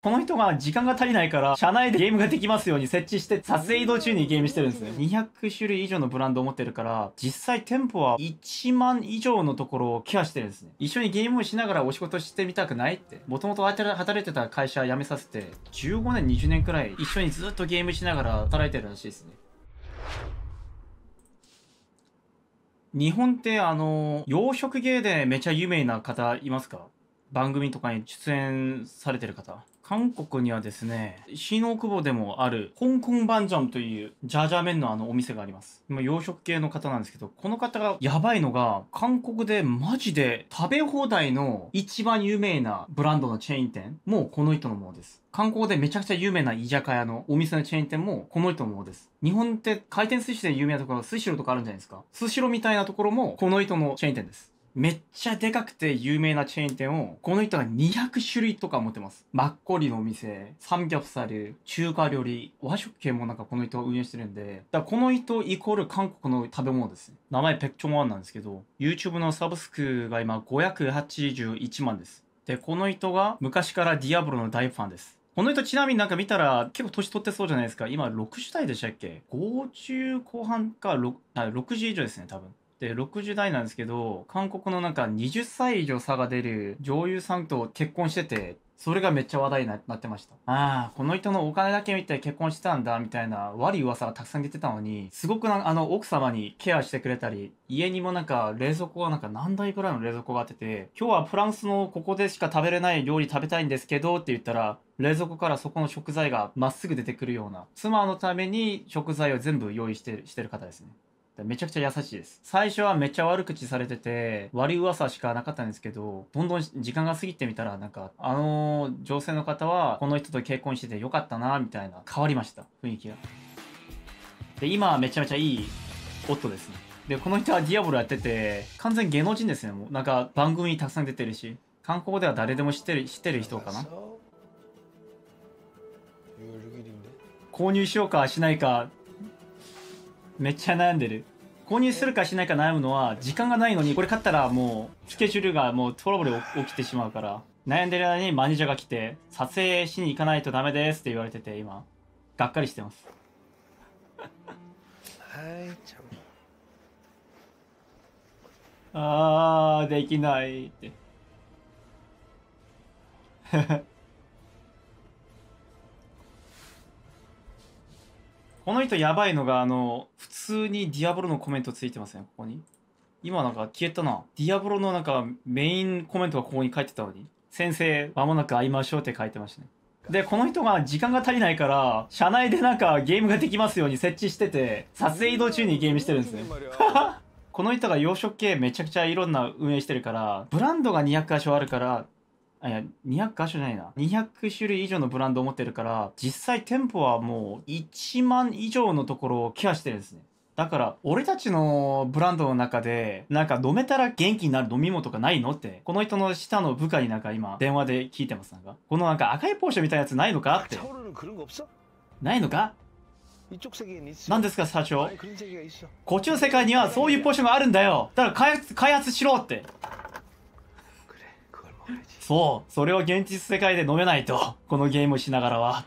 この人が時間が足りないから、社内でゲームができますように設置して、撮影移動中にゲームしてるんですね。200種類以上のブランドを持ってるから、実際店舗は1万以上のところをケアしてるんですね。一緒にゲームをしながらお仕事してみたくないって。もともと働いてた会社辞めさせて、15年、20年くらい一緒にずっとゲームしながら働いてるらしいですね。日本ってあの、洋食芸でめちゃ有名な方いますか番組とかに出演されてる方。韓国にはですね、新大久保でもある、香港バンジャンというジャージャー麺のあのお店があります。今洋食系の方なんですけど、この方がやばいのが、韓国でマジで食べ放題の一番有名なブランドのチェーン店、もうこの人のものです。韓国でめちゃくちゃ有名な居酒屋のお店のチェーン店もこの人のものです。日本って回転寿司で有名なところ、スシローとかあるんじゃないですか。スシローみたいなところもこの人のチェーン店です。めっちゃでかくて有名なチェーン店を、この人が200種類とか持ってます。マッコリのお店、サンギャプサル、中華料理、和食系もなんかこの人が運営してるんで、だからこの人イコール韓国の食べ物です名前ペクチョモアンなんですけど、YouTube のサブスクが今581万です。で、この人が昔からディアブロの大ファンです。この人ちなみになんか見たら結構年取ってそうじゃないですか。今60代でしたっけ ?50 後半か6、60以上ですね、多分。で60代なんですけど韓国のなんか20歳以上差が出る女優さんと結婚しててそれがめっちゃ話題になってました。ああ、この人のお金だけ見て結婚してたんだ、みたいな悪い噂がたくさん出てたのに、すごくあの、奥様にケアしてくれたり、家にもなんか冷蔵庫がなんか何台ぐらいの冷蔵庫があってて、今日はフランスのここでしか食べれない料理食べたいんですけどって言ったら、冷蔵庫からそこの食材がまっすぐ出てくるような、妻のために食材を全部用意してしてる方ですね。めちゃくちゃ優しいです。最初はめっちゃ悪口されてて、悪い噂しかなかったんですけど、どんどん時間が過ぎてみたら、なんか、あの女性の方は、この人と結婚しててよかったな、みたいな、変わりました、雰囲気が。で、今はめちゃめちゃいい夫ですね。で、この人はディアボロやってて、完全芸能人ですね、もう。なんか、番組にたくさん出てるし、観光では誰でも知ってる、知ってる人かな。購入しようかしないかめっちゃ悩んでる。購入するかしないか悩むのは、時間がないのに、これ買ったらもう、スケジュールがもうトラブル起きてしまうから、悩んでる間にマネージャーが来て、撮影しに行かないとダメですって言われてて、今、がっかりしてます。はい、ちゃん。あー、できないって。この人やばいのが、あの、普通にディアブロのコメントついてません、ね、ここに。今なんか消えたな。ディアブロのなんかメインコメントがここに書いてたのに。先生、まもなく会いましょうって書いてましたね。で、この人が時間が足りないから、社内でなんかゲームができますように設置してて、撮影移動中にゲームしてるんですね。この人が洋食系めちゃくちゃいろんな運営してるから、ブランドが200箇所あるから、あいや200所じゃないな200種類以上のブランドを持ってるから実際店舗はもう1万以上のところをケアしてるんですねだから俺たちのブランドの中でなんか飲めたら元気になる飲み物とかないのってこの人の下の部下になんか今電話で聞いてますなんかこのなんか赤いポーションみたいなやつないのかってないのか何ですか社長こっちの世界にはそういうポーションがあるんだよだから開発開発しろってそう、それを現実世界で飲めないと。このゲームしながらは。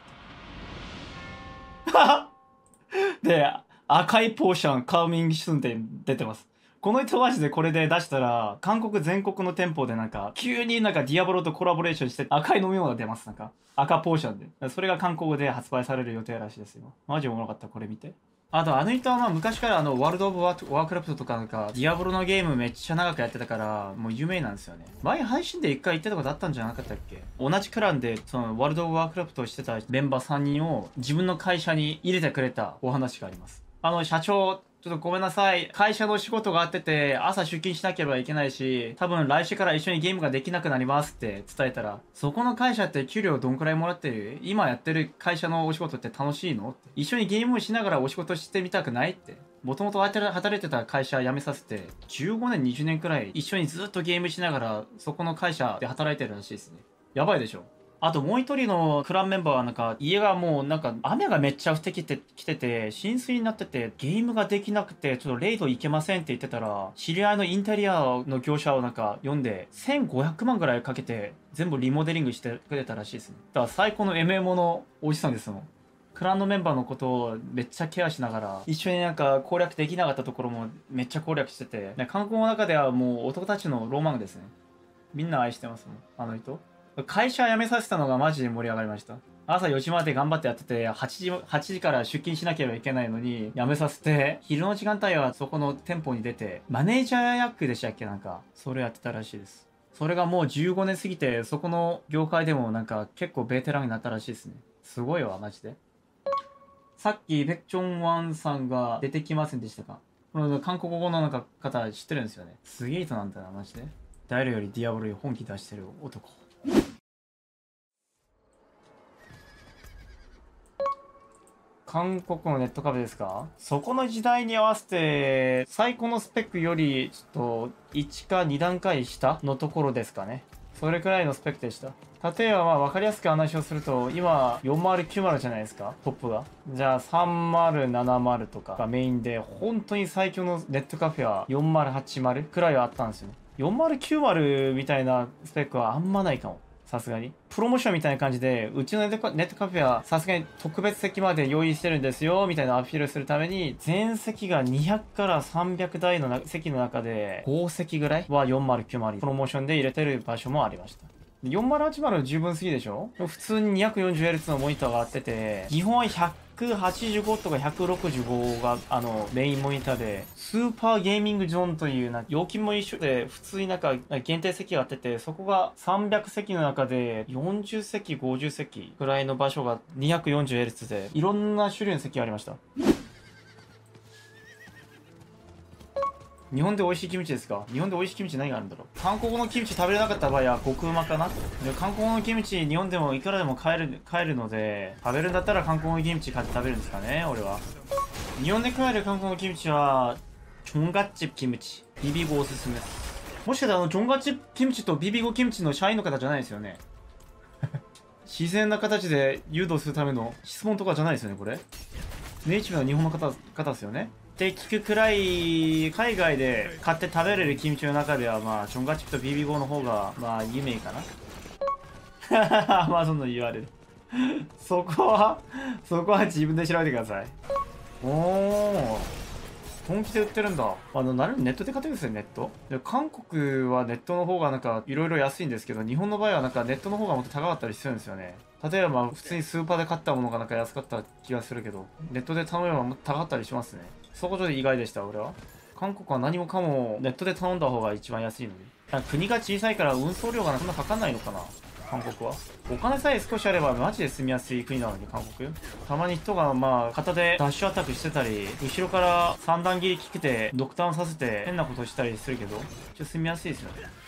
で、赤いポーション、カーミングシュンで出てます。この人マジでこれで出したら、韓国全国の店舗でなんか、急になんかディアボロとコラボレーションして、赤い飲み物が出ます、なんか。赤ポーションで。それが韓国で発売される予定らしいですよ。マジおもろかった、これ見て。あと、あの人はまあ昔からあの、ワールド・オブ・ワークラフトとかなんか、ディアボロのゲームめっちゃ長くやってたから、もう有名なんですよね。前配信で一回行ってたことあったんじゃなかったっけ同じクランで、その、ワールド・オブ・ワークラフトをしてたメンバー3人を自分の会社に入れてくれたお話があります。あの、社長ちょっとごめんなさい。会社の仕事があってて、朝出勤しなければいけないし、多分来週から一緒にゲームができなくなりますって伝えたら、そこの会社って給料どんくらいもらってる今やってる会社のお仕事って楽しいの一緒にゲームをしながらお仕事してみたくないって。もともと働いてた会社辞めさせて、15年、20年くらい一緒にずっとゲームしながら、そこの会社で働いてるらしいですね。やばいでしょあともう一人のクランメンバーはなんか家がもうなんか雨がめっちゃ降ってきてきてて浸水になっててゲームができなくてちょっとレイド行けませんって言ってたら知り合いのインテリアの業者をなんか読んで1500万ぐらいかけて全部リモデリングしてくれたらしいですね。だから最高の MMO のおじさんですもん。クランのメンバーのことをめっちゃケアしながら、一緒になんか攻略できなかったところもめっちゃ攻略してて、ね、韓国の中ではもう男たちのロマンですね。みんな愛してますもん、あの人。会社辞めさせたのがマジで盛り上がりました。朝4時まで頑張ってやってて、8時、8時から出勤しなければいけないのに、辞めさせて、昼の時間帯はそこの店舗に出て、マネージャー役でしたっけなんか、それやってたらしいです。それがもう15年過ぎて、そこの業界でもなんか結構ベテランになったらしいですね。すごいわ、マジで。さっき、ペクチョンワンさんが出てきませんでしたかこの韓国語のなんか方知ってるんですよね。すげえ人なんだな、マジで。誰よりディアボロに本気出してる男。韓国のネットカフェですかそこの時代に合わせて、最高のスペックより、ちょっと、1か2段階下のところですかね。それくらいのスペックでした。例えば、まあ、分かりやすく話をすると、今、4090じゃないですかトップが。じゃあ、3070とかがメインで、本当に最強のネットカフェは4080くらいはあったんですよね。4090みたいなスペックはあんまないかも。さすがに。プロモーションみたいな感じで、うちのネットカフェはさすがに特別席まで用意してるんですよ、みたいなアピールするために、全席が200から300台の席の中で、5席ぐらいは4090プロモーションで入れてる場所もありました。4080十分すぎでしょ普通に 240Hz のモニターがあってて、基本は100 185とか165があのメインモニターで、スーパーゲーミングジョンというな、料金も一緒で、普通になんか限定席があってて、そこが300席の中で40席、50席くらいの場所が 240Hz で、いろんな種類の席がありました。日本で美味しいキムチですか日本で美味しいキムチ何があるんだろう韓国のキムチ食べれなかった場合は極うまかな韓国のキムチ日本でもいくらでも買える買えるので食べるんだったら韓国のキムチ買って食べるんですかね俺は日本で買える韓国のキムチはチョンガッチキムチビビゴおすすめもしかしたらあのチョンガッチキムチとビビゴキムチの社員の方じゃないですよね 自然な形で誘導するための質問とかじゃないですよねこれネイティブの日本の方方ですよねって聞くくらい海外で買って食べれるキムチの中ではまあチョンガチプと BB5 の方がまあ有名かな まあそンの言われるそこはそこは自分で調べてくださいおお本気で売ってるんだあのなるネットで買ってるんですよネットで韓国はネットの方がなんかいろいろ安いんですけど日本の場合はなんかネットの方がもっと高かったりするんですよね例えばまあ普通にスーパーで買ったものがなんか安かった気がするけどネットで頼めばもっと高かったりしますねそこちょっと意外でした俺は韓国は何もかもネットで頼んだ方が一番安いのに国が小さいから運送料がそんなかかんないのかな韓国はお金さえ少しあればマジで住みやすい国なのに韓国たまに人がまあ型でダッシュアタックしてたり後ろから三段切りきけてドクターさせて変なことしたりするけど一応住みやすいですよね